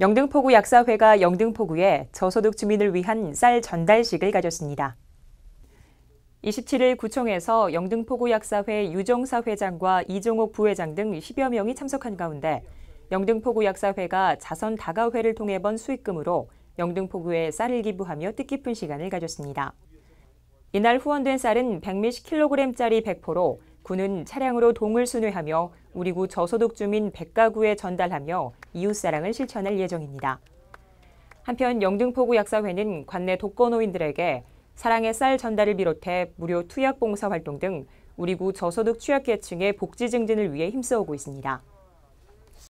영등포구 약사회가 영등포구에 저소득 주민을 위한 쌀 전달식을 가졌습니다. 27일 구청에서 영등포구 약사회 유정사 회장과 이종옥 부회장 등 10여 명이 참석한 가운데 영등포구 약사회가 자선 다가회를 통해 번 수익금으로 영등포구에 쌀을 기부하며 뜻깊은 시간을 가졌습니다. 이날 후원된 쌀은 100mg 짜리 100포로 군은 차량으로 동을 순회하며 우리구 저소득 주민 100가구에 전달하며 이웃사랑을 실천할 예정입니다. 한편 영등포구 약사회는 관내 독거노인들에게 사랑의 쌀 전달을 비롯해 무료 투약 봉사 활동 등 우리구 저소득 취약계층의 복지 증진을 위해 힘써오고 있습니다.